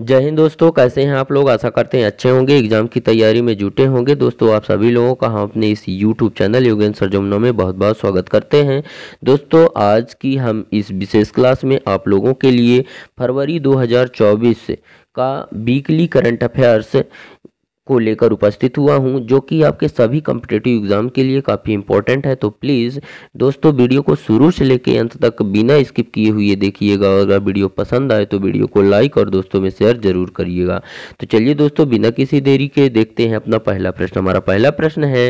जय हिंद दोस्तों कैसे हैं आप लोग आशा करते हैं अच्छे होंगे एग्जाम की तैयारी में जुटे होंगे दोस्तों आप सभी लोगों का हम अपने इस यूट्यूब चैनल सर सरजमनो में बहुत बहुत स्वागत करते हैं दोस्तों आज की हम इस विशेष क्लास में आप लोगों के लिए फरवरी 2024 का वीकली करंट अफेयर्स को लेकर उपस्थित हुआ हूँ जो कि आपके सभी कम्पिटेटिव एग्ज़ाम के लिए काफ़ी इंपॉर्टेंट है तो प्लीज़ दोस्तों वीडियो को शुरू से लेकर अंत तक बिना स्किप किए हुए देखिएगा और अगर वीडियो पसंद आए तो वीडियो को लाइक और दोस्तों में शेयर जरूर करिएगा तो चलिए दोस्तों बिना किसी देरी के देखते हैं अपना पहला प्रश्न हमारा पहला प्रश्न है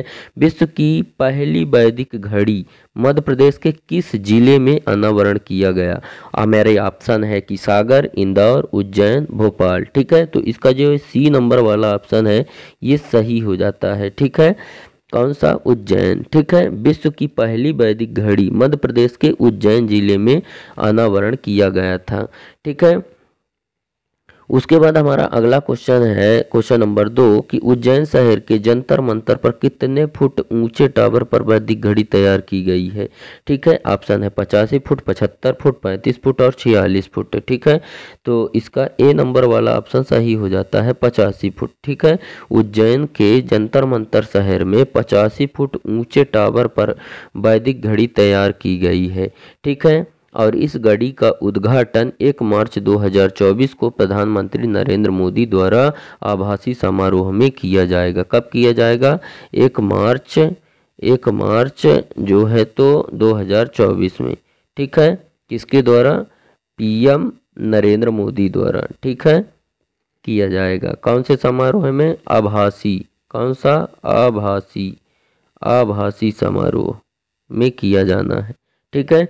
विश्व की पहली वैदिक घड़ी मध्य प्रदेश के किस जिले में अनावरण किया गया हमारे ऑप्शन है कि सागर इंदौर उज्जैन भोपाल ठीक है तो इसका जो सी नंबर वाला ऑप्शन है ये सही हो जाता है ठीक है कौन सा उज्जैन ठीक है विश्व की पहली वैदिक घड़ी मध्य प्रदेश के उज्जैन जिले में अनावरण किया गया था ठीक है उसके बाद हमारा अगला क्वेश्चन है क्वेश्चन नंबर दो कि उज्जैन शहर के जंतर मंतर पर कितने फुट ऊंचे टावर पर वैदिक घड़ी तैयार की गई है ठीक है ऑप्शन है पचासी फुट पचहत्तर फुट पैंतीस फुट और छियालीस फुट ठीक है तो इसका ए नंबर वाला ऑप्शन सही हो जाता है पचासी फुट ठीक है उज्जैन के जंतर मंतर शहर में पचासी फुट ऊंचे टावर पर वैदिक घड़ी तैयार की गई है ठीक है और इस गाड़ी का उद्घाटन 1 मार्च 2024 को प्रधानमंत्री नरेंद्र मोदी द्वारा आभासी समारोह में किया जाएगा कब किया जाएगा एक मार्च एक मार्च जो है तो 2024 में ठीक है किसके द्वारा पीएम नरेंद्र मोदी द्वारा ठीक है किया जाएगा कौन से समारोह में आभासी कौन सा आभासी आभासी समारोह में किया जाना है ठीक है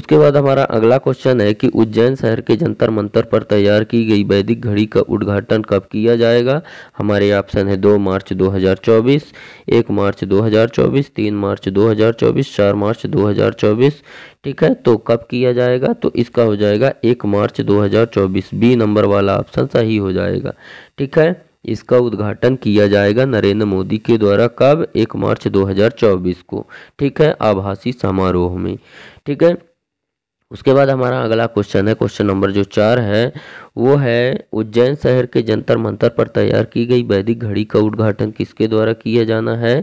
उसके बाद हमारा अगला क्वेश्चन है कि उज्जैन शहर के जंतर मंतर पर तैयार की गई वैदिक घड़ी का उद्घाटन कब किया जाएगा हमारे ऑप्शन है दो मार्च 2024, एक मार्च 2024, तीन मार्च 2024, चार मार्च 2024, ठीक है तो कब किया जाएगा तो इसका हो जाएगा एक मार्च 2024 बी नंबर वाला ऑप्शन सही हो जाएगा ठीक है इसका उद्घाटन किया जाएगा नरेंद्र मोदी के द्वारा कब एक मार्च 2024 को ठीक है आभासी समारोह में ठीक है उसके बाद हमारा अगला क्वेश्चन है क्वेश्चन नंबर जो चार है वो है उज्जैन शहर के जंतर मंतर पर तैयार की गई वैदिक घड़ी का उद्घाटन किसके द्वारा किया जाना है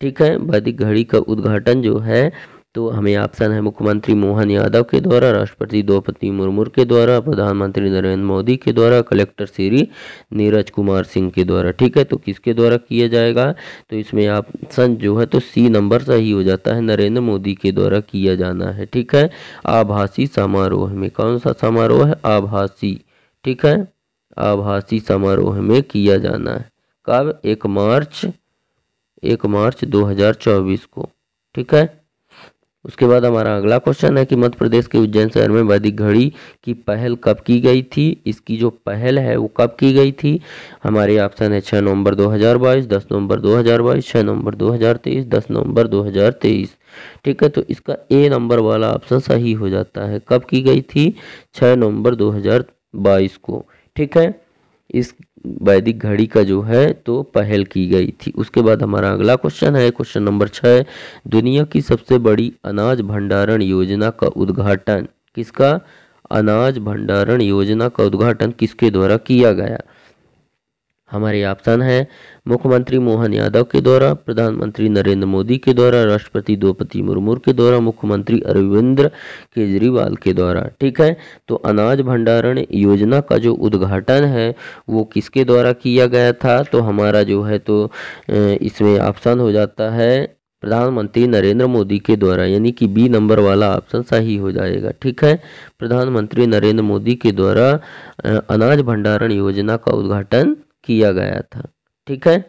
ठीक है वैदिक घड़ी का उद्घाटन जो है तो हमें ऑप्शन है मुख्यमंत्री मोहन यादव के द्वारा राष्ट्रपति द्रौपदी मुर्मू के द्वारा प्रधानमंत्री नरेंद्र मोदी के द्वारा कलेक्टर श्री नीरज कुमार सिंह के द्वारा ठीक है तो किसके द्वारा किया जाएगा तो इसमें ऑप्शन जो है तो सी नंबर सही हो जाता है नरेंद्र मोदी के द्वारा किया जाना है ठीक है आभासी समारोह में कौन सा समारोह है आभासी ठीक है आभासी समारोह में किया जाना है कब एक मार्च एक मार्च चौबीस को ठीक है उसके बाद हमारा अगला क्वेश्चन है कि मध्य प्रदेश के उज्जैन शहर में वैदिक घड़ी की पहल कब की गई थी इसकी जो पहल है वो कब की गई थी हमारे ऑप्शन है छः नवंबर 2022 10 नवंबर 2022 6 नवंबर 2023 10 नवंबर 2023 ठीक है तो इसका ए नंबर वाला ऑप्शन सही हो जाता है कब की गई थी 6 नवंबर 2022 को ठीक है इस वैदिक घड़ी का जो है तो पहल की गई थी उसके बाद हमारा अगला क्वेश्चन है क्वेश्चन नंबर छः दुनिया की सबसे बड़ी अनाज भंडारण योजना का उद्घाटन किसका अनाज भंडारण योजना का उद्घाटन किसके द्वारा किया गया हमारे ऑप्शन है मुख्यमंत्री मोहन यादव के द्वारा प्रधानमंत्री नरेंद्र मोदी के द्वारा राष्ट्रपति द्रौपदी मुर्मू के द्वारा मुख्यमंत्री अरविंद केजरीवाल के द्वारा ठीक है तो अनाज भंडारण योजना का जो उद्घाटन है वो किसके द्वारा किया गया था तो हमारा जो है तो इसमें ऑप्शन हो जाता है प्रधानमंत्री नरेंद्र मोदी के द्वारा यानी कि बी नंबर वाला ऑप्शन सही हो जाएगा ठीक है प्रधानमंत्री नरेंद्र मोदी के द्वारा अनाज भंडारण योजना का उद्घाटन किया गया था ठीक है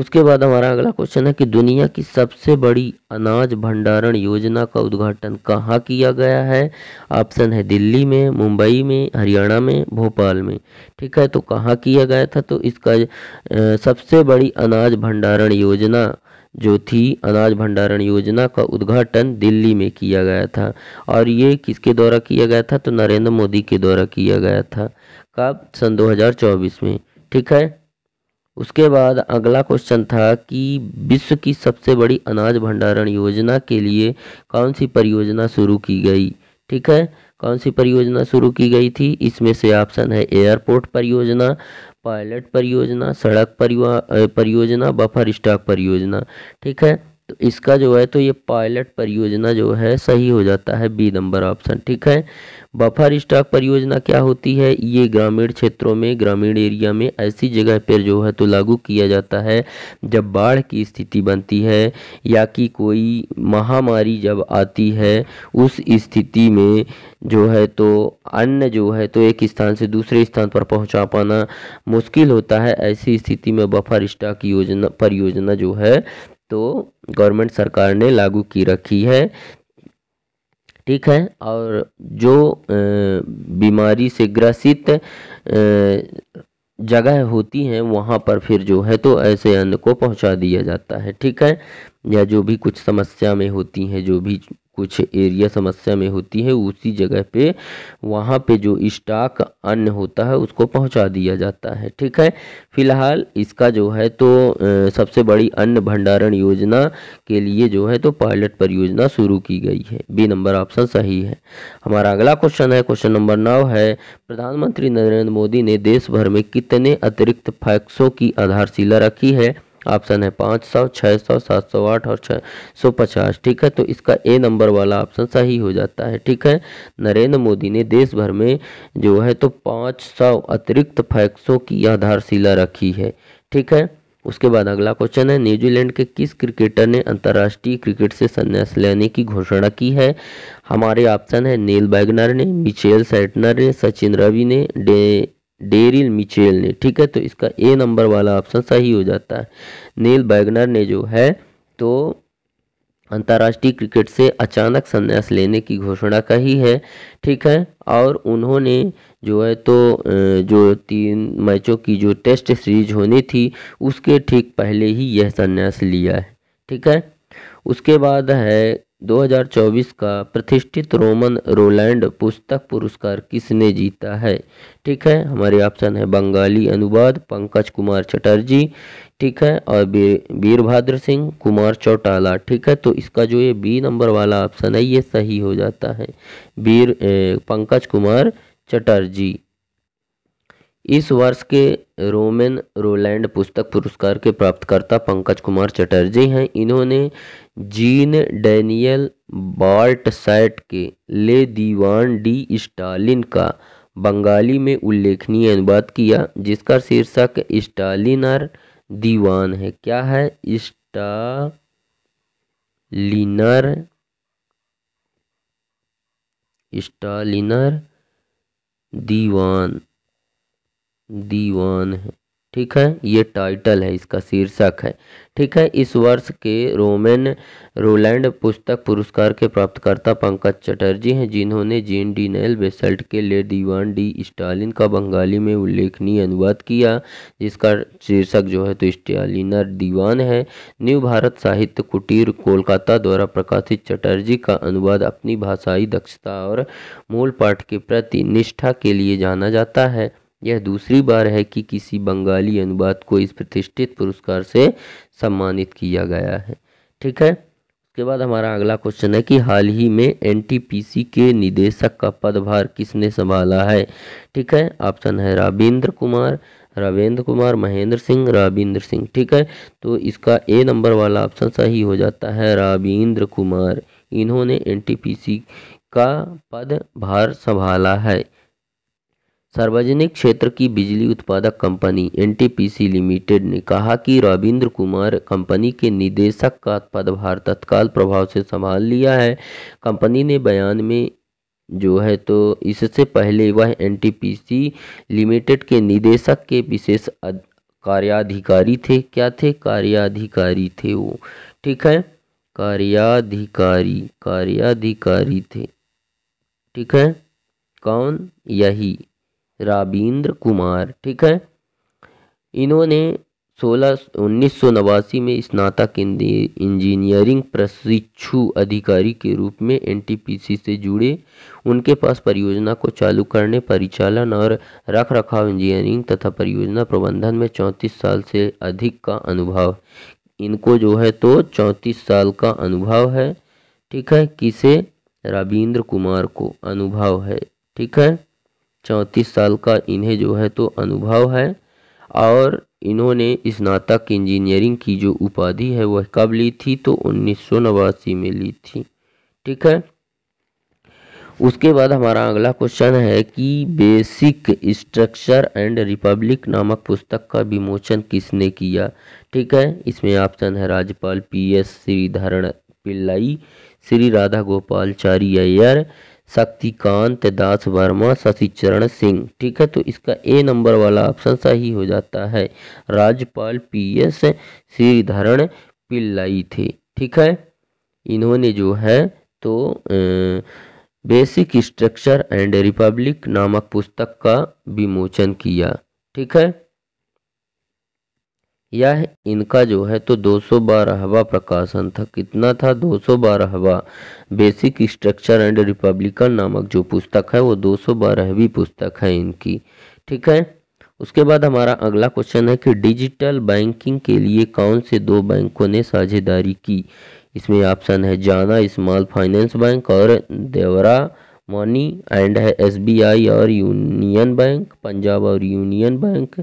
उसके बाद हमारा अगला क्वेश्चन है कि दुनिया की सबसे बड़ी अनाज भंडारण योजना का उद्घाटन कहाँ किया गया है ऑप्शन है दिल्ली में मुंबई में हरियाणा में भोपाल में ठीक है तो कहाँ किया गया था तो इसका सबसे बड़ी अनाज भंडारण योजना जो थी अनाज भंडारण योजना का उद्घाटन दिल्ली में किया गया था और ये किसके द्वारा किया गया था तो नरेंद्र मोदी के द्वारा किया गया था का सन 2024 में ठीक है उसके बाद अगला क्वेश्चन था कि विश्व की सबसे बड़ी अनाज भंडारण योजना के लिए कौन सी परियोजना शुरू की गई ठीक है कौन सी परियोजना शुरू की गई थी इसमें से ऑप्शन है एयरपोर्ट परियोजना पायलट परियोजना सड़क परियोजना बफर स्टॉक परियोजना ठीक है तो इसका जो है तो ये पायलट परियोजना जो है सही हो जाता है बी नंबर ऑप्शन ठीक है बफर स्टॉक परियोजना क्या होती है ये ग्रामीण क्षेत्रों में ग्रामीण एरिया में ऐसी जगह पर जो है तो लागू किया जाता है जब बाढ़ की स्थिति बनती है या कि कोई महामारी जब आती है उस स्थिति में जो है तो अन्न जो है तो एक स्थान से दूसरे स्थान पर पहुंचा पाना मुश्किल होता है ऐसी स्थिति में बफर स्टॉक योजना परियोजना जो है तो गवर्नमेंट सरकार ने लागू की रखी है ठीक है और जो बीमारी से ग्रसित जगह होती हैं वहाँ पर फिर जो है तो ऐसे अन्न को पहुँचा दिया जाता है ठीक है या जो भी कुछ समस्या में होती हैं जो भी कुछ एरिया समस्या में होती है उसी जगह पे वहाँ पे जो स्टॉक अन्य होता है उसको पहुँचा दिया जाता है ठीक है फिलहाल इसका जो है तो सबसे बड़ी अन्न भंडारण योजना के लिए जो है तो पायलट परियोजना शुरू की गई है बी नंबर ऑप्शन सही है हमारा अगला क्वेश्चन है क्वेश्चन नंबर नौ है प्रधानमंत्री नरेंद्र मोदी ने देश भर में कितने अतिरिक्त फैक्सों की आधारशिला रखी है ऑप्शन है पाँच सौ छः सौ सात सौ आठ और छः सौ पचास ठीक है तो इसका ए नंबर वाला ऑप्शन सही हो जाता है ठीक है नरेंद्र मोदी ने देश भर में जो है तो पाँच सौ अतिरिक्त फैक्सों की आधारशिला रखी है ठीक है उसके बाद अगला क्वेश्चन है न्यूजीलैंड के किस क्रिकेटर ने अंतर्राष्ट्रीय क्रिकेट से संन्यास लेने की घोषणा की है हमारे ऑप्शन है नील बैगनर ने मिचेल सेटनर ने सचिन रवि ने डे डेरिल मिचेल ने ठीक है तो इसका ए नंबर वाला ऑप्शन सही हो जाता है नील बैगनर ने जो है तो अंतर्राष्ट्रीय क्रिकेट से अचानक संन्यास लेने की घोषणा कही है ठीक है और उन्होंने जो है तो जो तीन मैचों की जो टेस्ट सीरीज होनी थी उसके ठीक पहले ही यह संन्यास लिया है ठीक है उसके बाद है 2024 का प्रतिष्ठित रोमन रोलैंड पुस्तक पुरस्कार किसने जीता है ठीक है हमारे ऑप्शन है बंगाली अनुवाद पंकज कुमार चटर्जी ठीक है और वीरभद्र सिंह कुमार चौटाला ठीक है तो इसका जो ये बी नंबर वाला ऑप्शन है ये सही हो जाता है वीर पंकज कुमार चटर्जी इस वर्ष के रोमन रोलैंड पुस्तक पुरस्कार के प्राप्तकर्ता पंकज कुमार चटर्जी हैं इन्होंने जीन डैनियल बार्ट सैट के ले दीवान डी स्टालिन का बंगाली में उल्लेखनीय अनुवाद किया जिसका शीर्षक स्टालिन और दीवान है क्या है स्टालिनर स्टालिनर दीवान दीवान है ठीक है ये टाइटल है इसका शीर्षक है ठीक है इस वर्ष के रोमेन रोलैंड पुस्तक पुरस्कार के प्राप्तकर्ता पंकज चटर्जी हैं जिन्होंने जीन डी नेल बेसल्ट के लिए दीवान डी स्टालिन का बंगाली में उल्लेखनीय अनुवाद किया जिसका शीर्षक जो है तो स्टालिनर दीवान है न्यू भारत साहित्य कुटीर कोलकाता द्वारा प्रकाशित चटर्जी का अनुवाद अपनी भाषाई दक्षता और मूल पाठ के प्रति निष्ठा के लिए जाना जाता है यह दूसरी बार है कि किसी बंगाली अनुवाद को इस प्रतिष्ठित पुरस्कार से सम्मानित किया गया है ठीक है उसके बाद हमारा अगला क्वेश्चन है कि हाल ही में एनटीपीसी के निदेशक का पदभार किसने संभाला है ठीक है ऑप्शन है रविंद्र कुमार रविंद्र कुमार महेंद्र सिंह रविंद्र सिंह ठीक है तो इसका ए नंबर वाला ऑप्शन सही हो जाता है रविंद्र कुमार इन्होंने एनटीपीसी का पद भार संभाला है सार्वजनिक क्षेत्र की बिजली उत्पादक कंपनी एन लिमिटेड ने कहा कि रविंद्र कुमार कंपनी के निदेशक का पदभार तत्काल प्रभाव से संभाल लिया है कंपनी ने बयान में जो है तो इससे पहले वह एन लिमिटेड के निदेशक के विशेष कार्याधिकारी थे क्या थे कार्याधिकारी थे वो ठीक है कार्याधिकारी कार्याधिकारी थे ठीक है कौन यही राबींद्र कुमार ठीक है इन्होंने सोलह उन्नीस सौ नवासी में स्नातक इंजीनियरिंग प्रशिक्षु अधिकारी के रूप में एनटीपीसी से जुड़े उनके पास परियोजना को चालू करने परिचालन और रख रखाव इंजीनियरिंग तथा परियोजना प्रबंधन में चौंतीस साल से अधिक का अनुभव इनको जो है तो चौंतीस साल का अनुभव है ठीक है किसे रविंद्र कुमार को अनुभव है ठीक है चौंतीस साल का इन्हें जो है तो अनुभव है और इन्होंने स्नातक इंजीनियरिंग की जो उपाधि है वह कब ली थी तो उन्नीस में ली थी ठीक है उसके बाद हमारा अगला क्वेश्चन है कि बेसिक स्ट्रक्चर एंड रिपब्लिक नामक पुस्तक का विमोचन किसने किया ठीक है इसमें ऑप्शन है राज्यपाल पी एस श्रीधरण पिल्लाई श्री राधा गोपाल चारी अय्यर शक्तिकांत दास वर्मा शशि चरण सिंह ठीक है तो इसका ए नंबर वाला ऑप्शन सही हो जाता है राज्यपाल पी एस श्रीधरण पिल्लाई थे ठीक है इन्होंने जो है तो बेसिक स्ट्रक्चर एंड रिपब्लिक नामक पुस्तक का विमोचन किया ठीक है यह इनका जो है तो बारहवा प्रकाशन था कितना था 212वां बेसिक स्ट्रक्चर एंड रिपब्लिकन नामक जो पुस्तक है वो बारहवीं पुस्तक है इनकी ठीक है उसके बाद हमारा अगला क्वेश्चन है कि डिजिटल बैंकिंग के लिए कौन से दो बैंकों ने साझेदारी की इसमें ऑप्शन है जाना स्मॉल फाइनेंस बैंक और देवरा मनी एंड है एसबीआई और यूनियन बैंक पंजाब और यूनियन बैंक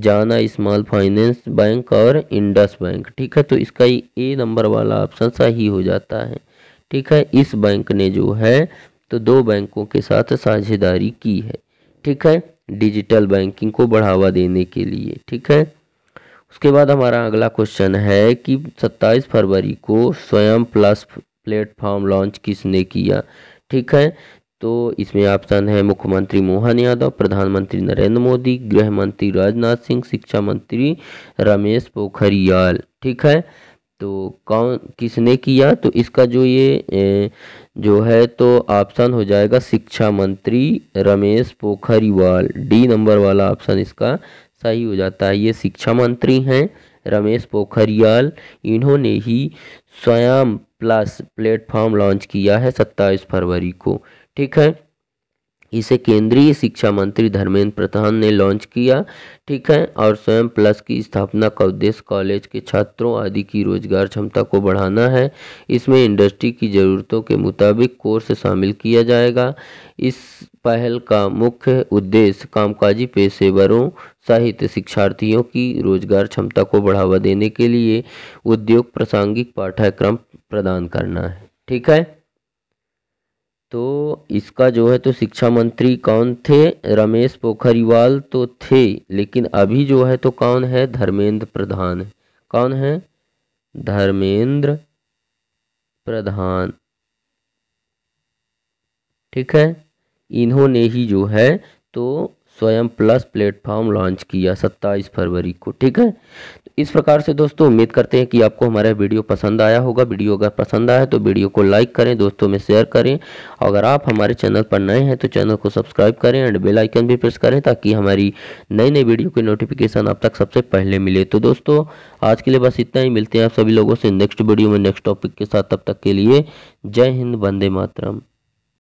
जाना स्मॉल फाइनेंस बैंक और इंडस बैंक ठीक है तो इसका ए नंबर वाला ऑप्शन सही हो जाता है ठीक है इस बैंक ने जो है तो दो बैंकों के साथ साझेदारी की है ठीक है डिजिटल बैंकिंग को बढ़ावा देने के लिए ठीक है उसके बाद हमारा अगला क्वेश्चन है कि 27 फरवरी को स्वयं प्लस प्लेटफॉर्म लॉन्च किसने किया ठीक है तो इसमें ऑप्शन है मुख्यमंत्री मोहन यादव प्रधानमंत्री नरेंद्र मोदी गृह मंत्री राजनाथ सिंह शिक्षा मंत्री रमेश पोखरियाल ठीक है तो कौन किसने किया तो इसका जो ये जो है तो ऑप्शन हो जाएगा शिक्षा मंत्री रमेश पोखरियाल डी नंबर वाला ऑप्शन इसका सही हो जाता है ये शिक्षा मंत्री हैं रमेश पोखरियाल इन्होंने ही स्वयं प्लस प्लेटफॉर्म लॉन्च किया है सत्ताईस फरवरी को ठीक है इसे केंद्रीय शिक्षा मंत्री धर्मेंद्र प्रधान ने लॉन्च किया ठीक है और स्वयं प्लस की स्थापना का उद्देश्य कॉलेज के छात्रों आदि की रोजगार क्षमता को बढ़ाना है इसमें इंडस्ट्री की ज़रूरतों के मुताबिक कोर्स शामिल किया जाएगा इस पहल का मुख्य उद्देश्य कामकाजी पेशेवरों सहित शिक्षार्थियों की रोजगार क्षमता को बढ़ावा देने के लिए उद्योग प्रासंगिक पाठ्यक्रम प्रदान करना है ठीक है तो इसका जो है तो शिक्षा मंत्री कौन थे रमेश पोखरीवाल तो थे लेकिन अभी जो है तो कौन है धर्मेंद्र प्रधान कौन है धर्मेंद्र प्रधान ठीक है इन्होंने ही जो है तो स्वयं प्लस प्लेटफॉर्म लॉन्च किया सत्ताईस फरवरी को ठीक है इस प्रकार से दोस्तों उम्मीद करते हैं कि आपको हमारा वीडियो पसंद आया होगा वीडियो अगर पसंद आया तो वीडियो को लाइक करें दोस्तों में शेयर करें अगर आप हमारे चैनल पर नए हैं तो चैनल को सब्सक्राइब करें एंड बेल आइकन भी प्रेस करें ताकि हमारी नई नई वीडियो की नोटिफिकेशन आप तक सबसे पहले मिले तो दोस्तों आज के लिए बस इतना ही मिलते हैं आप सभी लोगों से नेक्स्ट वीडियो में नेक्स्ट टॉपिक के साथ तब तक के लिए जय हिंद वंदे मातरम